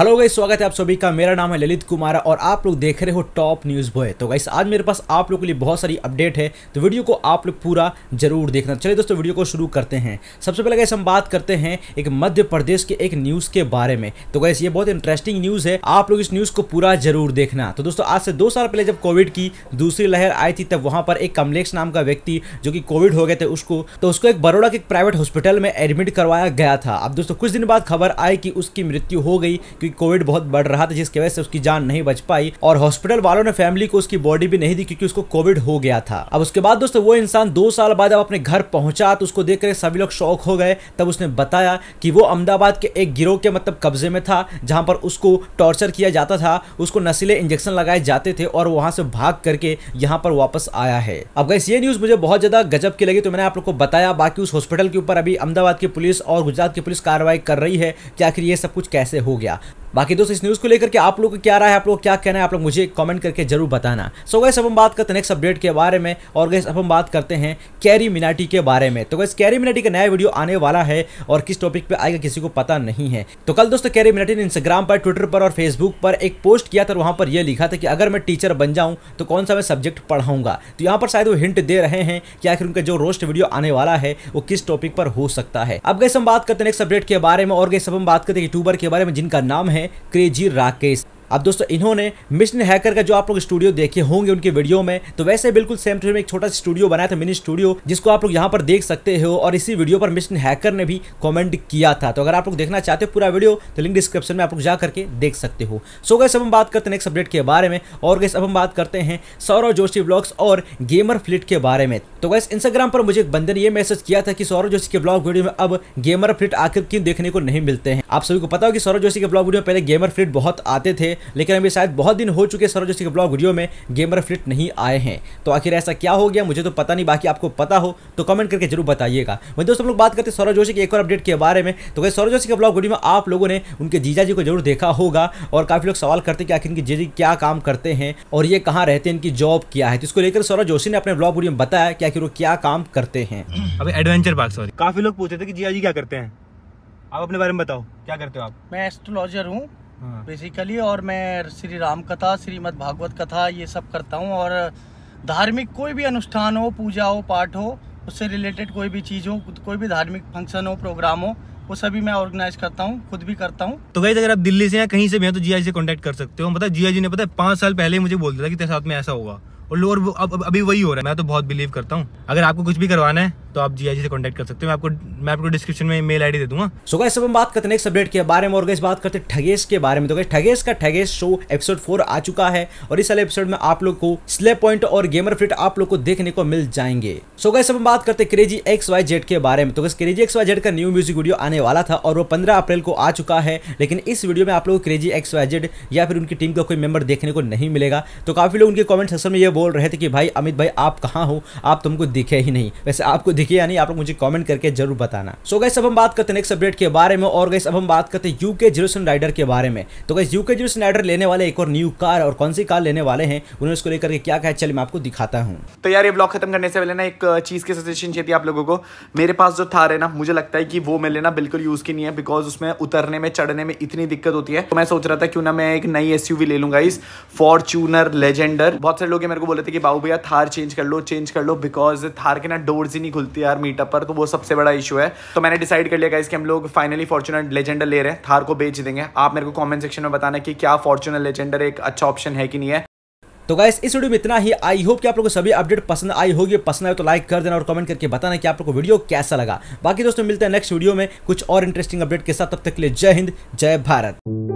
Hello गई स्वागत है आप सभी का मेरा नाम है ललित कुमार और आप लोग देख रहे हो टॉप न्यूज़ बॉय तो गाइस आज मेरे पास आप लोग के लिए बहुत सारी अपडेट है तो वीडियो को आप लोग पूरा जरूर देखना चलिए दोस्तों वीडियो को शुरू करते हैं सबसे पहले गाइस हम बात करते हैं एक मध्य प्रदेश के एक न्यूज़ के बारे में तो गाइस ये बहुत इंटरेस्टिंग न्यूज़ है आप लोग इस न्यूज़ को पूरा जरूर देखना तो दोस्तों आज से दो साल पहले जब कोविड की दूसरी लहर आई थी तब वहाँ पर एक कमलेक्स नाम का व्यक्ति जो कि कोविड हो गए थे उसको तो उसको एक बड़ोड़ा के प्राइवेट हॉस्पिटल में एडमिट करवाया गया था अब दोस्तों कुछ दिन बाद खबर आई कि उसकी मृत्यु हो गई क्योंकि कोविड बहुत बढ़ रहा था जिसके वजह से उसकी जान नहीं बच पाई और हॉस्पिटल वालों ने फैमिली को उसकी बॉडी भी नहीं दी क्योंकि उसको कोविड हो गया था अब उसके बाद दोस्तों वो इंसान दो साल बाद जब अपने घर पहुंचा तो उसको देखकर सभी लोग शौक हो गए तब उसने बताया कि वो अहमदाबाद के एक गिरोह के मतलब कब्जे में था जहां पर उसको टॉर्चर किया जाता था उसको नशीले इंजेक्शन लगाए जाते थे और वहां से भाग करके यहाँ पर वापस आया है अब गैस ये न्यूज मुझे बहुत ज्यादा गजब की लगी तो मैंने आप लोग को बताया बाकी उस हॉस्पिटल के ऊपर अभी अहमदाबाद की पुलिस और गुजरात की पुलिस कार्रवाई कर रही है कि आखिर ये सब कुछ कैसे हो गया बाकी दोस्तों इस न्यूज़ को लेकर के आप लोग का क्या राय है आप लोग क्या कहना है आप लोग मुझे कमेंट करके जरूर बताना सो so गैस अब हम बात करते हैं नेक्स्ट अपडेट के बारे में और गैस अब हम बात करते हैं कैरी मिनाटी के बारे में तो गैस कैरी मिनाटी का नया वीडियो आने वाला है और किस टॉपिक पर आएगा किसी को पता नहीं है तो कल दोस्तों कैरी मिनाटी ने इंस्टाग्राम पर ट्विटर पर और फेसबुक पर एक पोस्ट किया था वहाँ पर यह लिखा था कि अगर मैं टीचर बन जाऊँ तो कौन सा मैं सब्जेक्ट पढ़ाऊंगा तो यहाँ पर शायद वो हिंट दे रहे हैं कि आखिर उनका जो रोस्ट वीडियो आने वाला है वो किस टॉपिक पर हो सकता है अब गैस हम बात करते हैं नेक्स्ट अपडेट के बारे में और गैस अब हम बात करते हैं यूट्यूबर के बारे में जिनका नाम है हैं क्रेजी राकेश अब दोस्तों इन्होंने मिशन हैकर का जो आप लोग स्टूडियो देखे होंगे उनके वीडियो में तो वैसे बिल्कुल सेम टू में एक छोटा स्टूडियो बनाया था मिनी स्टूडियो जिसको आप लोग यहाँ पर देख सकते हो और इसी वीडियो पर मिशन हैकर ने भी कॉमेंट किया था तो अगर आप लोग देखना चाहते हो पूरा वीडियो तो लिंक डिस्क्रिप्शन में आप लोग जा करके देख सकते हो सो गैस अब हम बात करते हैं नेक्स्ट अपडेट के बारे में और गैस अब हम बात करते हैं सौरव जोशी ब्लॉग्स और गेमर फ्लिट के बारे में तो गैस इंस्टाग्राम पर मुझे एक बंदे ने यह मैसेज किया था कि सौरव जोशी के ब्लॉग वीडियो में अब गेमर फ्लिट आखिर क्यों देखने को नहीं मिलते हैं आप सभी को पता हो कि सौरव जोशी के ब्लॉग वीडियो में पहले गेमर फ्लिट बहुत आते थे लेकिन अभी शायद बहुत दिन हो चुके सरोज सिंह ब्लॉग वीडियो में गेमर फिट नहीं आए हैं तो आखिर ऐसा क्या हो गया मुझे तो पता नहीं बाकी आपको पता हो तो कमेंट करके जरूर बताइएगा वही दोस्तों लोग बात करते सौरभ जोशी के एक और अपडेट के बारे में तो कहीं सौरभ जोशी के ब्लॉग वीडियो में आप लोगों ने उनके जीजा जी को जरूर देखा होगा और काफ़ी लोग सवाल करते कि आखिर इनके जीजा जी क्या काम करते हैं और ये कहाँ रहते हैं इनकी जॉब क्या है तो इसको लेकर सौरभ जोशी ने अपने ब्लॉग वीडियो में बताया कि आखिर वो क्या काम करते हैं अभी एडवेंचर पार्क सॉरी काफ़ी लोग पूछते थे कि जीजा जी क्या करते हैं आप अपने बारे में बताओ क्या करते हो आप मैं एस्ट्रोलॉजर हूँ बेसिकली हाँ। और मैं श्री राम कथा श्रीमद भागवत कथा ये सब करता हूँ और धार्मिक कोई भी अनुष्ठान हो पूजा हो पाठ हो उससे रिलेटेड कोई भी चीज़ हो कोई भी धार्मिक फंक्शन हो प्रोग्राम हो वो सभी मैं ऑर्गेनाइज करता हूँ खुद भी करता हूँ तो गई अगर आप दिल्ली से या कहीं से भी हैं तो जी से कॉन्टेक्ट कर सकते हो मतलब जी जी ने पता है पाँच साल पहले मुझे बोल दिया था कि तेरे साथ में ऐसा होगा और लोग अब अभी वही हो रहा है मैं तो बहुत बिलीव करता हूँ अगर आपको कुछ भी करवाना है तो आप जी से कॉन्टैक्ट कर सकते हो मैं आपको मैं आपको डिस्क्रिप्शन में मेल आईडी दे दूंगा सो गाइस अब हम बात करते हैं नेक्स्ट अपडेट के बारे में और गैस बात करते हैं ठगेस के बारे में तो गैस ठगेस का ठगेस शो एपिसोड फोर आ चुका है और इस वाले एपिसोड में आप लोग को स्लेप पॉइंट और गेमर फिट आप लोग को देखने को मिल जाएंगे सो so गाइस अब हम बात करते हैं क्रेजी एक्स वाई जेड के बारे में तो guys crazy X Y Z का न्यू म्यूजिक वीडियो आने वाला था और वो पंद्रह अप्रैल को आ चुका है लेकिन इस वीडियो में आप लोग क्रेजी एक्स वाई जेड या फिर उनकी टीम का कोई मेंबर देखने को नहीं मिलेगा तो काफी लोग उनके कॉमेंट सेक्शन में ये बोल रहे थे कि भाई अमित भाई आप कहाँ हो आप तुमको तो दिखे ही नहीं वैसे आपको दिखे या नहीं आप लोग मुझे कॉमेंट करके जरूर बताना सो so गैस अब हम बात करते हैं नेक्स्ट अपडेट के बारे में और गैस अब हम बात करते हैं यूके जीरोसन राइडर के बारे में तो गैस यूके जीरोसन राइडर लेने वाले एक और न्यू कार और कौन सी कार लेने वाले हैं उन्हें उसको लेकर क्या कहा चलिए मैं आपको दिखाता हूँ तो यार ये ब्लॉग खत्म करने से पहले ना एक चीज़ की सजेशन चाहिए आप लोगों को मेरे पास जो थार है ना मुझे लगता है कि वो मैं लेना बिल्कुल यूज़ की नहीं है बिकॉज उसमें उतरने में चढ़ने में इतनी दिक्कत होती है तो मैं सोच रहा था क्यों ना मैं एक नई एस ले लूंगा इस फॉर्चूनर लेजेंडर बहुत सारे लोग मेरे को बोले थे कि बाबू भैया थार चेंज कर लो चेंज कर लो बिकॉज थार के ना डोर्स ही नहीं खुलते मिलती है हर मीटअप पर तो वो सबसे बड़ा इशू है तो मैंने डिसाइड कर लिया गाइस कि हम लोग फाइनली फॉर्चुनर लेजेंडर ले रहे हैं थार को बेच देंगे आप मेरे को कॉमेंट सेक्शन में बताना कि क्या फॉर्चुनर लेजेंडर एक अच्छा ऑप्शन है कि नहीं है तो गाइस इस वीडियो में इतना ही आई होप कि आप लोगों को सभी अपडेट पसंद आई होगी पसंद आए तो लाइक कर देना और कमेंट करके बताना कि आप लोगों को वीडियो कैसा लगा बाकी दोस्तों मिलते हैं नेक्स्ट वीडियो में कुछ और इंटरेस्टिंग अपडेट के साथ तब तक के लिए जय हिंद जय भारत